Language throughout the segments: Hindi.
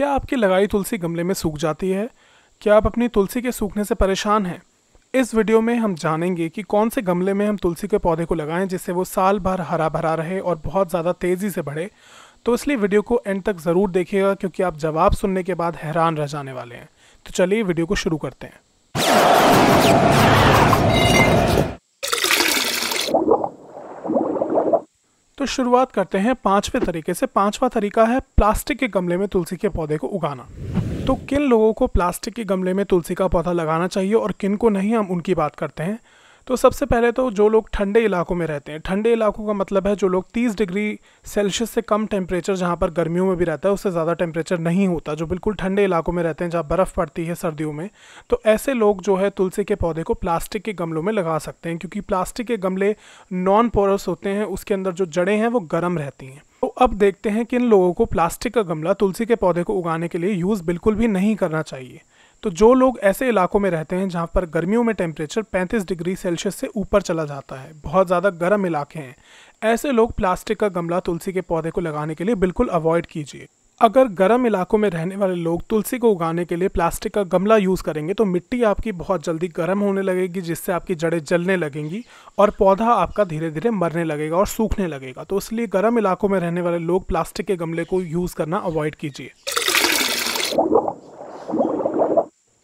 क्या आपकी लगाई तुलसी गमले में सूख जाती है क्या आप अपनी तुलसी के सूखने से परेशान हैं इस वीडियो में हम जानेंगे कि कौन से गमले में हम तुलसी के पौधे को लगाएं जिससे वो साल भर हरा भरा रहे और बहुत ज़्यादा तेज़ी से बढ़े तो इसलिए वीडियो को एंड तक ज़रूर देखिएगा क्योंकि आप जवाब सुनने के बाद हैरान रह जाने वाले हैं तो चलिए वीडियो को शुरू करते हैं तो शुरुआत करते हैं पांचवें तरीके से पांचवा तरीका है प्लास्टिक के गमले में तुलसी के पौधे को उगाना तो किन लोगों को प्लास्टिक के गमले में तुलसी का पौधा लगाना चाहिए और किन को नहीं हम उनकी बात करते हैं तो सबसे पहले तो जो लोग ठंडे इलाकों में रहते हैं ठंडे इलाकों का मतलब है जो लोग 30 डिग्री सेल्सियस से कम टेम्परेचर जहाँ पर गर्मियों में भी रहता है उससे ज़्यादा टेम्परेचर नहीं होता जो बिल्कुल ठंडे इलाकों में रहते हैं जहाँ बर्फ़ पड़ती है सर्दियों में तो ऐसे लोग जो है तुलसी के पौधे को प्लास्टिक के गमलों में लगा सकते हैं क्योंकि प्लास्टिक के गमले नॉन पोरस होते हैं उसके अंदर जो जड़ें हैं वो गर्म रहती हैं तो अब देखते हैं कि इन लोगों को प्लास्टिक का गमला तुलसी के पौधे को उगाने के लिए यूज़ बिल्कुल भी नहीं करना चाहिए तो जो लोग ऐसे इलाकों में रहते हैं जहाँ पर गर्मियों में टेम्परेचर 35 डिग्री सेल्सियस से ऊपर चला जाता है बहुत ज़्यादा गर्म इलाके हैं ऐसे लोग प्लास्टिक का गमला तुलसी के पौधे को लगाने के लिए बिल्कुल अवॉइड कीजिए अगर गर्म इलाकों में रहने वाले लोग तुलसी को उगाने के लिए प्लास्टिक का गमला यूज़ करेंगे तो मिट्टी आपकी बहुत जल्दी गर्म होने लगेगी जिससे आपकी जड़ें जलने लगेंगी और पौधा आपका धीरे धीरे मरने लगेगा और सूखने लगेगा तो इसलिए गर्म इलाकों में रहने वाले लोग प्लास्टिक के गमले को यूज़ करना अवॉइड कीजिए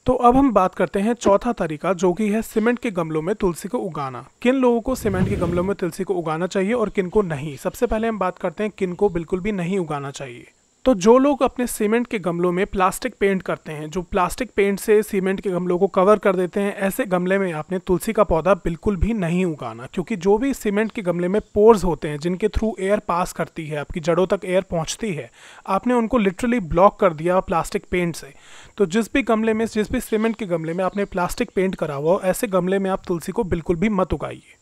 तो अब हम बात करते हैं चौथा तरीका जो कि है सीमेंट के गमलों में तुलसी को उगाना किन लोगों को सीमेंट के गमलों में तुलसी को उगाना चाहिए और किन को नहीं सबसे पहले हम बात करते हैं किन को बिल्कुल भी नहीं उगाना चाहिए तो जो लोग अपने सीमेंट के गमलों में प्लास्टिक पेंट करते हैं जो प्लास्टिक पेंट से सीमेंट के गमलों को कवर कर देते हैं ऐसे गमले में आपने तुलसी का पौधा बिल्कुल भी नहीं उगाना क्योंकि जो भी सीमेंट के गमले में पोर्स होते हैं जिनके थ्रू एयर पास करती है आपकी जड़ों तक एयर पहुंचती है आपने उनको लिटरली ब्लॉक कर दिया प्लास्टिक पेंट से तो जिस भी गमले में जिस भी सीमेंट के गमले में आपने प्लास्टिक पेंट करा हुआ ऐसे गमले में आप तुलसी को बिल्कुल भी मत उगाइए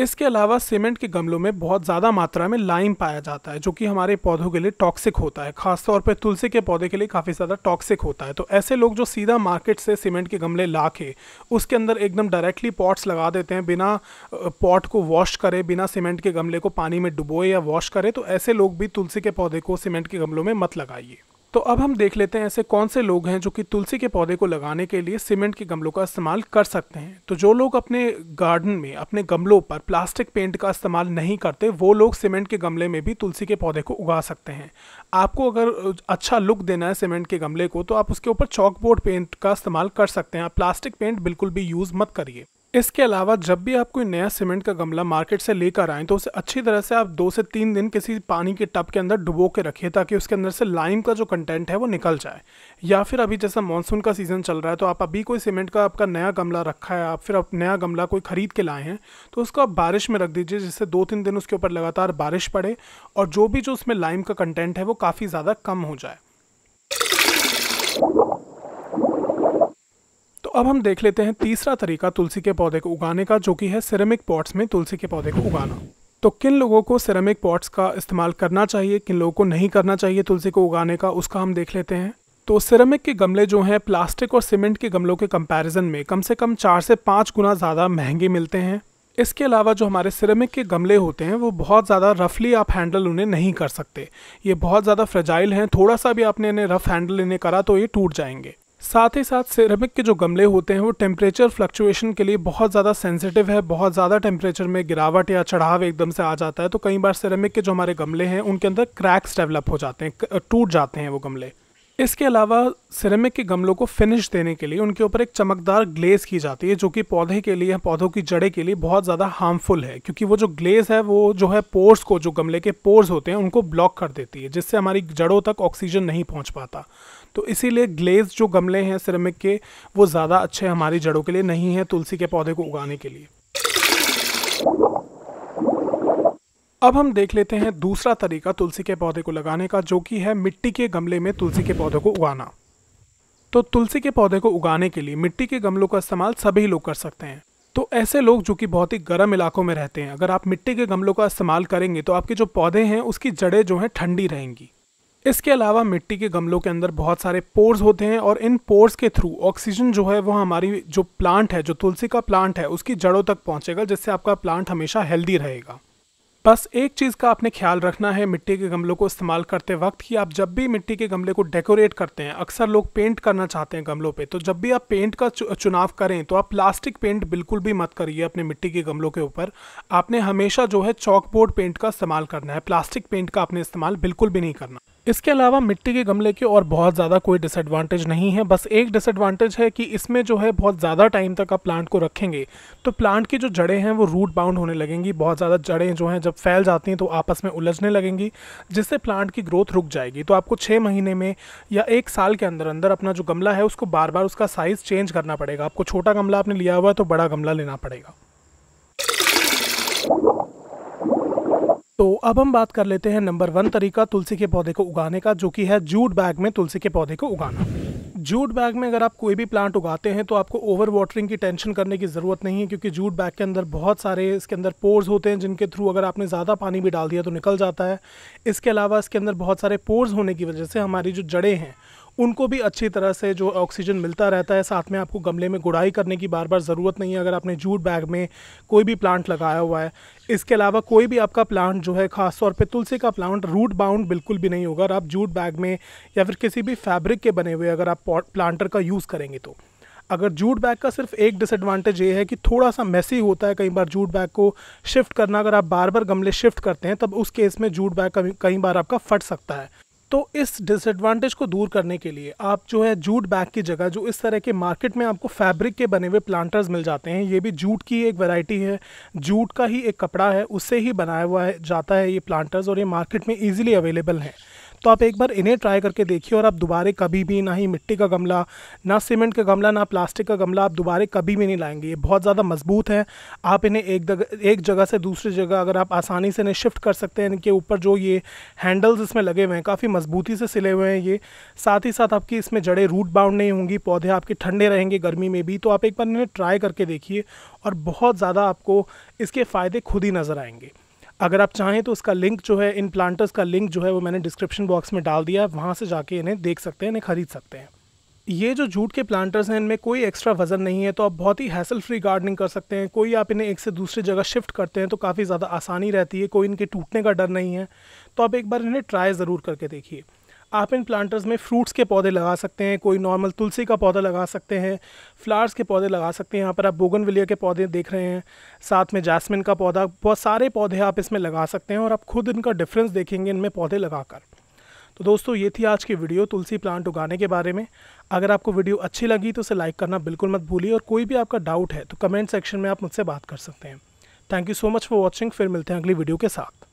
इसके अलावा सीमेंट के गमलों में बहुत ज़्यादा मात्रा में लाइम पाया जाता है जो कि हमारे पौधों के लिए टॉक्सिक होता है खासतौर पर तुलसी के पौधे के लिए काफ़ी ज़्यादा टॉक्सिक होता है तो ऐसे लोग जो सीधा मार्केट से सीमेंट के गमले ला के उसके अंदर एकदम डायरेक्टली पॉट्स लगा देते हैं बिना पॉट को वॉश करे बिना सीमेंट के गमले को पानी में डुबोए या वॉश करे तो ऐसे लोग भी तुलसी के पौधे को सीमेंट के गमलों में मत लगाइए तो अब हम देख लेते हैं ऐसे कौन से लोग हैं जो कि तुलसी के पौधे को लगाने के लिए सीमेंट के गमलों का इस्तेमाल कर सकते हैं तो जो लोग अपने गार्डन में अपने गमलों पर प्लास्टिक पेंट का इस्तेमाल नहीं करते वो लोग सीमेंट के गमले में भी तुलसी के पौधे को उगा सकते हैं आपको अगर अच्छा लुक देना है सीमेंट के गमले को तो आप उसके ऊपर चॉकबोर्ड पेंट का इस्तेमाल कर सकते हैं आप प्लास्टिक पेंट बिल्कुल भी यूज़ मत करिए इसके अलावा जब भी आप कोई नया सीमेंट का गमला मार्केट से लेकर आएँ तो उसे अच्छी तरह से आप दो से तीन दिन किसी पानी के टब के अंदर डुबो के रखिए ताकि उसके अंदर से लाइम का जो कंटेंट है वो निकल जाए या फिर अभी जैसा मानसून का सीज़न चल रहा है तो आप अभी कोई सीमेंट का आपका नया गमला रखा है आप फिर आप नया गमला कोई ख़रीद के लाए हैं तो उसको आप बारिश में रख दीजिए जिससे दो तीन दिन उसके ऊपर लगातार बारिश पड़े और जो भी जो उसमें लाइम का कंटेंट है वो काफ़ी ज़्यादा कम हो जाए अब हम देख लेते हैं तीसरा तरीका तुलसी के पौधे को उगाने का जो कि है सिरेमिक पॉट्स में तुलसी के पौधे को उगाना तो किन लोगों को सिरेमिक पॉट्स का इस्तेमाल करना चाहिए किन लोगों को नहीं करना चाहिए तुलसी को उगाने का उसका हम देख लेते हैं तो सिरेमिक के गमले जो हैं प्लास्टिक और सीमेंट के गमलों के कंपैरिजन में कम से कम चार से पाँच गुना ज़्यादा महंगे मिलते हैं इसके अलावा जो हमारे सिरेमिक के गमले होते हैं वो बहुत ज़्यादा रफली आप हैंडल उन्हें नहीं कर सकते ये बहुत ज़्यादा फ्रेजाइल हैं थोड़ा सा भी आपने इन्हें रफ हैंडल इन्हें करा तो ये टूट जाएंगे साथ ही साथ सिरेमिक के जो गमले होते हैं वो टेम्परेचर फ्लक्चुएशन के लिए बहुत ज़्यादा सेंसिटिव है बहुत ज़्यादा टेम्परेचर में गिरावट या चढ़ाव एकदम से आ जाता है तो कई बार सिरेमिक के जो हमारे गमले हैं उनके अंदर क्रैक्स डेवलप हो जाते हैं टूट जाते हैं वो गमले इसके अलावा सिरेमिक के गमलों को फिनिश देने के लिए उनके ऊपर एक चमकदार ग्लेज की जाती है जो कि पौधे के लिए पौधों की जड़े के लिए बहुत ज़्यादा हार्मफुल है क्योंकि वो जो ग्लेज है वो जो है पोर्स को जो गमले के पोर्स होते हैं उनको ब्लॉक कर देती है जिससे हमारी जड़ों तक ऑक्सीजन नहीं पहुँच पाता तो इसीलिए ग्लेज जो गमले हैं सिरेमिक के वो ज़्यादा अच्छे हमारी जड़ों के लिए नहीं है तुलसी के पौधे को उगाने के लिए अब हम देख लेते हैं दूसरा तरीका तुलसी के पौधे को लगाने का जो कि है मिट्टी के गमले में तुलसी के पौधे को उगाना तो तुलसी के पौधे को उगाने के लिए मिट्टी के गमलों का इस्तेमाल सभी लोग कर सकते हैं तो ऐसे लोग जो कि बहुत ही गर्म इलाकों में रहते हैं अगर आप मिट्टी के गमलों का इस्तेमाल करेंगे तो आपके जो पौधे हैं उसकी जड़ें जो हैं ठंडी रहेंगी इसके अलावा मिट्टी के गमलों के अंदर बहुत सारे पोर्स होते हैं और इन पोर्स के थ्रू ऑक्सीजन जो है वो हमारी जो प्लांट है जो तुलसी का प्लांट है उसकी जड़ों तक पहुंचेगा जिससे आपका प्लांट हमेशा हेल्दी रहेगा बस एक चीज़ का आपने ख्याल रखना है मिट्टी के गमलों को इस्तेमाल करते वक्त कि आप जब भी मिट्टी के गमले को डेकोरेट करते हैं अक्सर लोग पेंट करना चाहते हैं गमलों पे तो जब भी आप पेंट का चुनाव करें तो आप प्लास्टिक पेंट बिल्कुल भी मत करिए अपने मिट्टी के गमलों के ऊपर आपने हमेशा जो है चॉकबोर्ड पेंट का इस्तेमाल करना है प्लास्टिक पेंट का आपने इस्तेमाल बिल्कुल भी नहीं करना इसके अलावा मिट्टी के गमले के और बहुत ज़्यादा कोई डिसएडवांटेज नहीं है बस एक डिसएडवांटेज है कि इसमें जो है बहुत ज़्यादा टाइम तक आप प्लांट को रखेंगे तो प्लांट की जो जड़ें हैं वो रूट बाउंड होने लगेंगी बहुत ज़्यादा जड़ें जो हैं जब फैल जाती हैं तो आपस में उलझने लगेंगी जिससे प्लांट की ग्रोथ रुक जाएगी तो आपको छः महीने में या एक साल के अंदर अंदर अपना जो गमला है उसको बार बार उसका साइज़ चेंज करना पड़ेगा आपको छोटा गमला आपने लिया हुआ है तो बड़ा गमला लेना पड़ेगा तो अब हम बात कर लेते हैं नंबर वन तरीका तुलसी के पौधे को उगाने का जो कि है जूट बैग में तुलसी के पौधे को उगाना जूट बैग में अगर आप कोई भी प्लांट उगाते हैं तो आपको ओवर वाटरिंग की टेंशन करने की ज़रूरत नहीं है क्योंकि जूट बैग के अंदर बहुत सारे इसके अंदर पोर्स होते हैं जिनके थ्रू अगर आपने ज़्यादा पानी भी डाल दिया तो निकल जाता है इसके अलावा इसके अंदर बहुत सारे पोर्स होने की वजह से हमारी जो जड़ें हैं उनको भी अच्छी तरह से जो ऑक्सीजन मिलता रहता है साथ में आपको गमले में गुड़ाई करने की बार बार ज़रूरत नहीं है अगर आपने जूट बैग में कोई भी प्लांट लगाया हुआ है इसके अलावा कोई भी आपका प्लांट जो है खास तौर पे तुलसी का प्लांट रूट बाउंड बिल्कुल भी नहीं होगा अगर आप जूट बैग में या फिर किसी भी फैब्रिक के बने हुए अगर आप प्लांटर का यूज़ करेंगे तो अगर जूट बैग का सिर्फ एक डिसएडवांटेज ये है कि थोड़ा सा मैसी होता है कई बार जूट बैग को शिफ्ट करना अगर आप बार बार गमले शिफ्ट करते हैं तब उस केस में जूट बैग कई बार आपका फट सकता है तो इस डिसएडवांटेज को दूर करने के लिए आप जो है जूट बैग की जगह जो इस तरह के मार्केट में आपको फैब्रिक के बने हुए प्लांटर्स मिल जाते हैं ये भी जूट की एक वैरायटी है जूट का ही एक कपड़ा है उससे ही बनाया हुआ है जाता है ये प्लांटर्स और ये मार्केट में ईजिली अवेलेबल हैं तो आप एक बार इन्हें ट्राई करके देखिए और आप दोबारा कभी भी ना ही मिट्टी का गमला ना सीमेंट का गमला ना प्लास्टिक का गमला आप दोबारा कभी भी नहीं लाएंगे ये बहुत ज़्यादा मजबूत हैं आप इन्हें एक दग, एक जगह से दूसरी जगह अगर आप आसानी से इन्हें शिफ्ट कर सकते हैं इनके ऊपर जो ये हैंडल्स इसमें लगे हुए हैं काफ़ी मजबूती से सिले हुए हैं ये साथ ही साथ आपकी इसमें जड़ें रूट बाउंड नहीं होंगी पौधे आपके ठंडे रहेंगे गर्मी में भी तो आप एक बार इन्हें ट्राई करके देखिए और बहुत ज़्यादा आपको इसके फ़ायदे खुद ही नज़र आएंगे अगर आप चाहें तो उसका लिंक जो है इन प्लांटर्स का लिंक जो है वो मैंने डिस्क्रिप्शन बॉक्स में डाल दिया है वहाँ से जाके इन्हें देख सकते हैं इन्हें खरीद सकते हैं ये जो जूट के प्लांटर्स हैं इनमें कोई एक्स्ट्रा वज़न नहीं है तो आप बहुत ही हैसल फ्री गार्डनिंग कर सकते हैं कोई आप इन्हें एक से दूसरी जगह शिफ्ट करते हैं तो काफ़ी ज़्यादा आसानी रहती है कोई इनके टूटने का डर नहीं है तो आप एक बार इन्हें ट्राई ज़रूर करके देखिए आप इन प्लांटर्स में फ्रूट्स के पौधे लगा सकते हैं कोई नॉर्मल तुलसी का पौधा लगा सकते हैं फ्लावर्स के पौधे लगा सकते हैं यहाँ पर आप बोगनविलिया के पौधे देख रहे हैं साथ में जैस्मिन का पौधा बहुत सारे पौधे आप इसमें लगा सकते हैं और आप खुद इनका डिफरेंस देखेंगे इनमें पौधे लगाकर तो दोस्तों ये थी आज की वीडियो तुलसी प्लांट उगाने के बारे में अगर आपको वीडियो अच्छी लगी तो उसे लाइक करना बिल्कुल मत भूलिए और कोई भी आपका डाउट है तो कमेंट सेक्शन में आप मुझसे बात कर सकते हैं thank you so much for watching फिर मिलते हैं अगली वीडियो के साथ